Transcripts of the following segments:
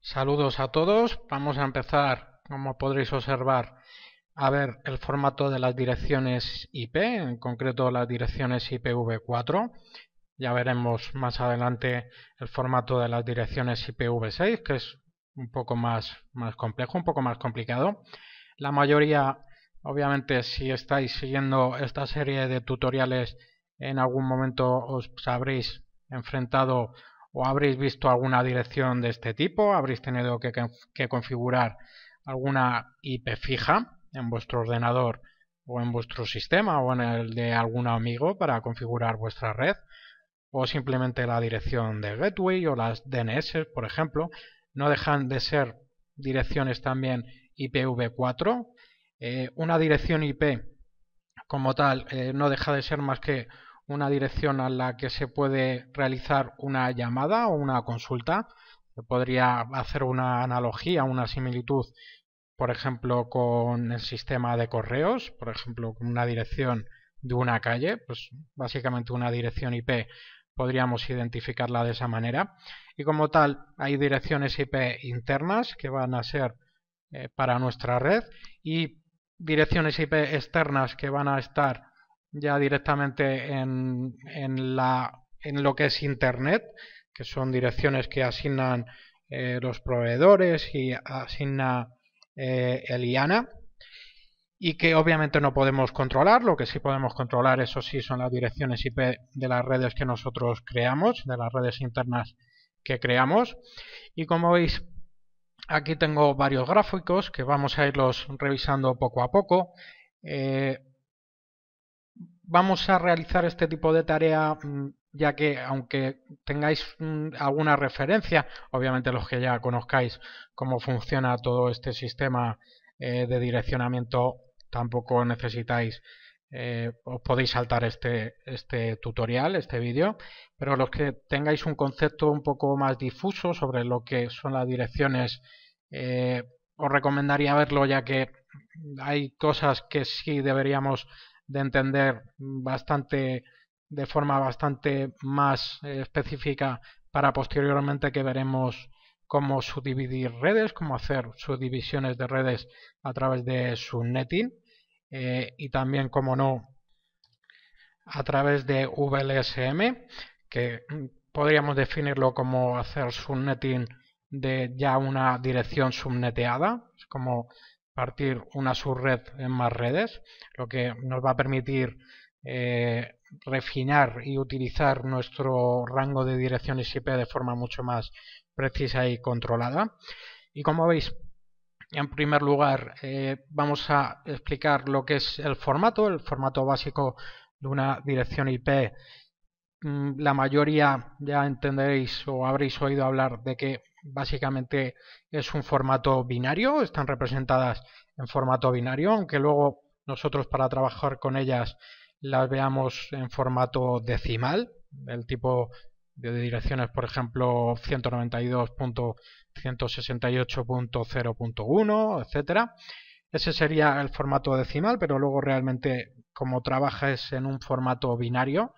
Saludos a todos. Vamos a empezar, como podréis observar, a ver el formato de las direcciones IP, en concreto las direcciones IPv4. Ya veremos más adelante el formato de las direcciones IPv6, que es un poco más, más complejo, un poco más complicado. La mayoría, obviamente, si estáis siguiendo esta serie de tutoriales, en algún momento os habréis enfrentado o habréis visto alguna dirección de este tipo, habréis tenido que, configurar alguna IP fija en vuestro ordenador o en vuestro sistema o en el de algún amigo para configurar vuestra red o simplemente la dirección de gateway o las DNS, por ejemplo, no dejan de ser direcciones también IPv4. Eh, una dirección IP como tal eh, no deja de ser más que una dirección a la que se puede realizar una llamada o una consulta. podría hacer una analogía, una similitud, por ejemplo, con el sistema de correos, por ejemplo, con una dirección de una calle, pues básicamente una dirección IP podríamos identificarla de esa manera. Y como tal, hay direcciones IP internas que van a ser eh, para nuestra red y direcciones IP externas que van a estar ya directamente en, en, la, en lo que es Internet, que son direcciones que asignan eh, los proveedores y asigna eh, el IANA y que obviamente no podemos controlar, lo que sí podemos controlar eso sí son las direcciones IP de las redes que nosotros creamos, de las redes internas que creamos y como veis aquí tengo varios gráficos que vamos a irlos revisando poco a poco eh, vamos a realizar este tipo de tarea mm, ya que aunque tengáis mm, alguna referencia, obviamente los que ya conozcáis cómo funciona todo este sistema eh, de direccionamiento, tampoco necesitáis, eh, os podéis saltar este, este tutorial, este vídeo, pero los que tengáis un concepto un poco más difuso sobre lo que son las direcciones, eh, os recomendaría verlo ya que hay cosas que sí deberíamos de entender bastante de forma bastante más eh, específica para posteriormente que veremos cómo subdividir redes, cómo hacer subdivisiones de redes a través de subnetting eh, y también, como no, a través de VLSM, que mm, podríamos definirlo como hacer subnetting de ya una dirección subneteada, como partir una subred en más redes, lo que nos va a permitir eh, refinar y utilizar nuestro rango de direcciones IP de forma mucho más precisa y controlada. Y como veis, en primer lugar eh, vamos a explicar lo que es el formato, el formato básico de una dirección IP. Mm, la mayoría ya entenderéis o habréis oído hablar de que básicamente es un formato binario, están representadas en formato binario, aunque luego nosotros para trabajar con ellas las veamos en formato decimal, el tipo de direcciones, por ejemplo, 192.168.0.1, etcétera. Ese sería el formato decimal, pero luego realmente como trabaja es en un formato binario,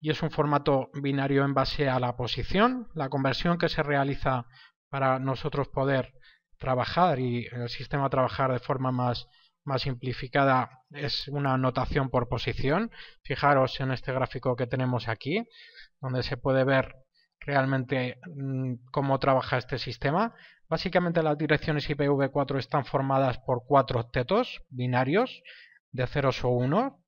y es un formato binario en base a la posición, la conversión que se realiza para nosotros poder trabajar y el sistema trabajar de forma más, más simplificada es una notación por posición. Fijaros en este gráfico que tenemos aquí, donde se puede ver realmente mm, cómo trabaja este sistema. Básicamente las direcciones IPv4 están formadas por cuatro octetos binarios de ceros o 1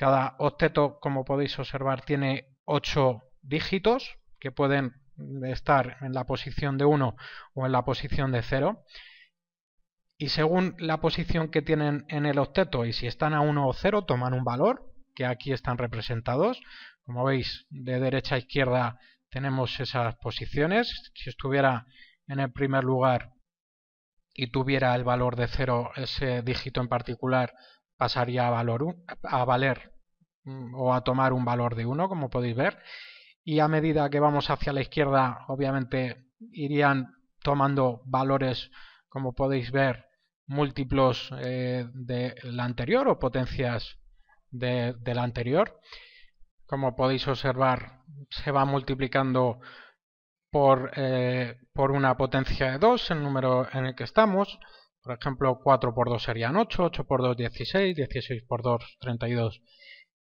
cada octeto, como podéis observar, tiene 8 dígitos que pueden estar en la posición de 1 o en la posición de 0. Y según la posición que tienen en el octeto y si están a 1 o 0, toman un valor, que aquí están representados. Como veis, de derecha a izquierda tenemos esas posiciones. Si estuviera en el primer lugar y tuviera el valor de 0 ese dígito en particular, pasaría a, valor a valer mm, o a tomar un valor de 1, como podéis ver. Y a medida que vamos hacia la izquierda, obviamente irían tomando valores, como podéis ver, múltiplos eh, de la anterior o potencias de, la anterior. Como podéis observar, se va multiplicando por, eh, por una potencia de 2, el número en el que estamos. Por ejemplo, 4 por 2 serían 8, 8 por 2 16, 16 por 2 32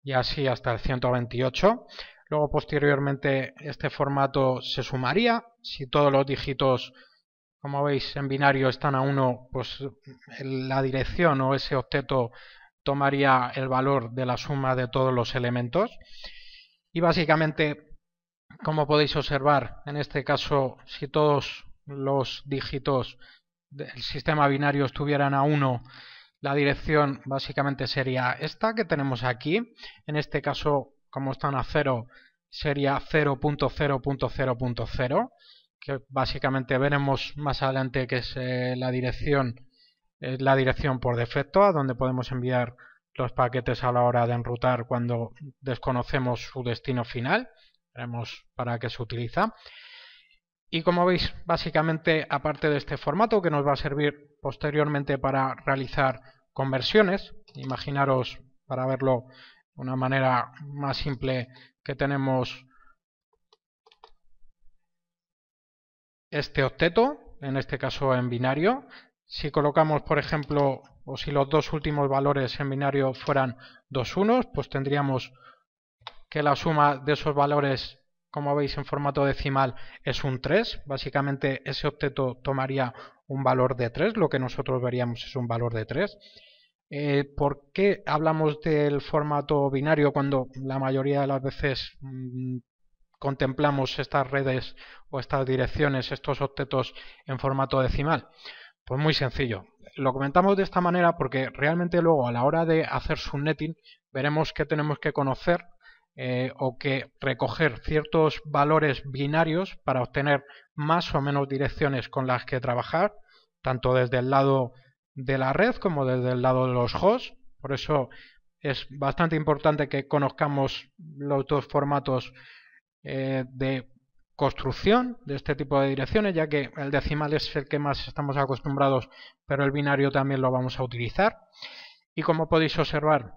y así hasta el 128. Luego posteriormente este formato se sumaría. Si todos los dígitos, como veis, en binario están a 1, pues la dirección o ese octeto tomaría el valor de la suma de todos los elementos. Y básicamente, como podéis observar, en este caso, si todos los dígitos el sistema binario estuvieran a 1, la dirección básicamente sería esta que tenemos aquí. En este caso, como están a 0, sería 0.0.0.0, que básicamente veremos más adelante que es eh, la dirección la dirección por defecto a donde podemos enviar los paquetes a la hora de enrutar cuando desconocemos su destino final. Veremos para qué se utiliza. Y como veis, básicamente, aparte de este formato que nos va a servir posteriormente para realizar conversiones, imaginaros, para verlo de una manera más simple, que tenemos este octeto, en este caso en binario. Si colocamos, por ejemplo, o si los dos últimos valores en binario fueran dos unos, pues tendríamos que la suma de esos valores como veis en formato decimal, es un 3. Básicamente ese octeto tomaría un valor de 3, lo que nosotros veríamos es un valor de 3. Eh, ¿Por qué hablamos del formato binario cuando la mayoría de las veces mm, contemplamos estas redes o estas direcciones, estos octetos, en formato decimal? Pues muy sencillo. Lo comentamos de esta manera porque realmente luego a la hora de hacer subnetting veremos que tenemos que conocer eh, o que recoger ciertos valores binarios para obtener más o menos direcciones con las que trabajar, tanto desde el lado de la red como desde el lado de los hosts. Por eso es bastante importante que conozcamos los dos formatos eh, de construcción de este tipo de direcciones, ya que el decimal es el que más estamos acostumbrados, pero el binario también lo vamos a utilizar. Y como podéis observar,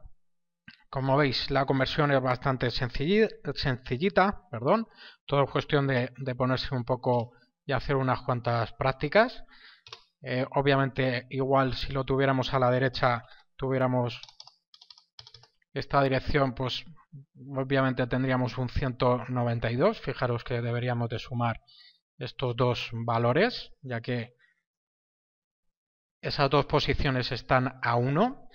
como veis, la conversión es bastante sencillita, perdón, todo es cuestión de, ponerse un poco y hacer unas cuantas prácticas. Eh, obviamente, igual si lo tuviéramos a la derecha, tuviéramos esta dirección, pues obviamente tendríamos un 192. Fijaros que deberíamos de sumar estos dos valores, ya que esas dos posiciones están a 1.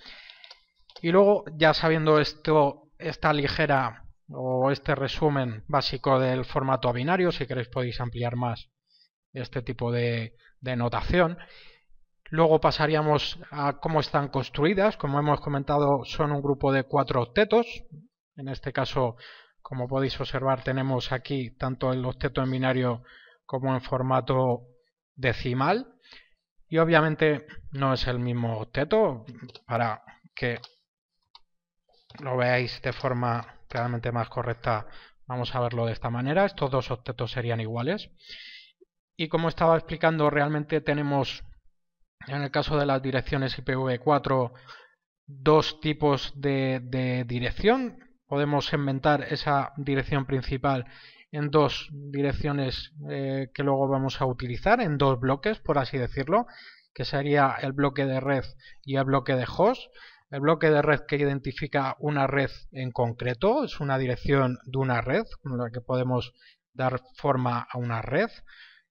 Y luego, ya sabiendo esto, esta ligera o este resumen básico del formato binario, si queréis podéis ampliar más este tipo de, de notación. Luego pasaríamos a cómo están construidas. Como hemos comentado, son un grupo de cuatro octetos. En este caso, como podéis observar, tenemos aquí tanto el octeto en binario como en formato decimal. Y obviamente no es el mismo octeto. Para que lo veáis de forma claramente más correcta, vamos a verlo de esta manera. Estos dos objetos serían iguales. Y como estaba explicando, realmente tenemos, en el caso de las direcciones IPv4, dos tipos de, dirección. Podemos inventar esa dirección principal en dos direcciones eh, que luego vamos a utilizar, en dos bloques, por así decirlo, que sería el bloque de red y el bloque de host. El bloque de red que identifica una red en concreto es una dirección de una red con la que podemos dar forma a una red.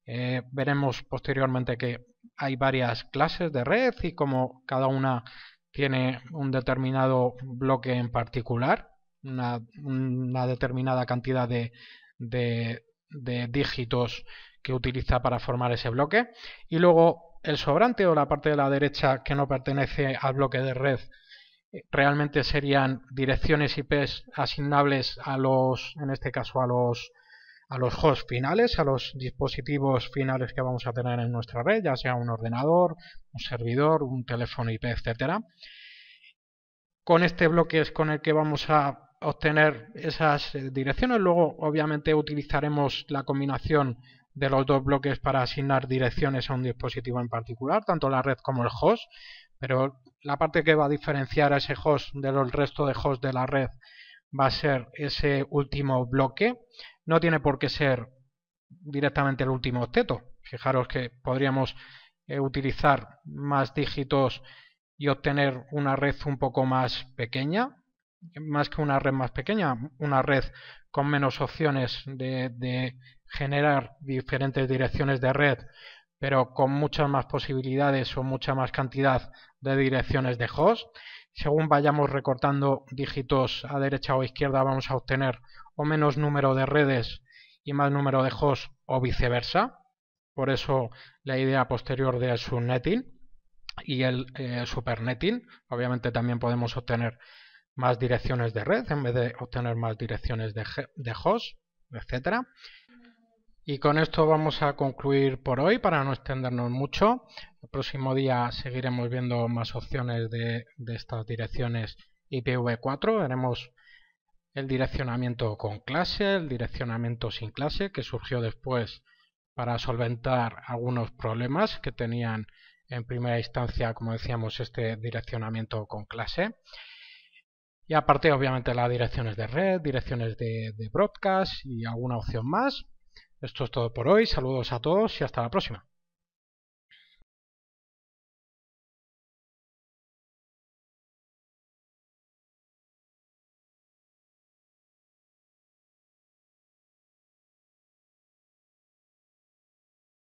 Eh, veremos posteriormente que hay varias clases de red y como cada una tiene un determinado bloque en particular, una, determinada cantidad de, de dígitos que utiliza para formar ese bloque. Y luego el sobrante o la parte de la derecha que no pertenece al bloque de red realmente serían direcciones IP asignables a los, en este caso a los, a los hosts finales, a los dispositivos finales que vamos a tener en nuestra red, ya sea un ordenador, un servidor, un teléfono IP, etcétera. Con este bloque es con el que vamos a obtener esas eh, direcciones. Luego, obviamente, utilizaremos la combinación de los dos bloques para asignar direcciones a un dispositivo en particular, tanto la red como el host. Pero la parte que va a diferenciar a ese host del resto de hosts de la red va a ser ese último bloque. No tiene por qué ser directamente el último octeto. Fijaros que podríamos eh, utilizar más dígitos y obtener una red un poco más pequeña. Más que una red más pequeña, una red con menos opciones de generar diferentes direcciones de red pero con muchas más posibilidades o mucha más cantidad de direcciones de host. Según vayamos recortando dígitos a derecha o izquierda vamos a obtener o menos número de redes y más número de hosts o viceversa. Por eso la idea posterior del subnetting y el eh, supernetting. Obviamente también podemos obtener más direcciones de red en vez de obtener más direcciones de, de host, etcétera. Y con esto vamos a concluir por hoy para no extendernos mucho. El próximo día seguiremos viendo más opciones de, estas direcciones IPv4. Veremos el direccionamiento con clase, el direccionamiento sin clase, que surgió después para solventar algunos problemas que tenían en primera instancia, como decíamos, este direccionamiento con clase. Y aparte, obviamente, las direcciones de red, direcciones de broadcast y alguna opción más. Esto es todo por hoy, saludos a todos y hasta la próxima.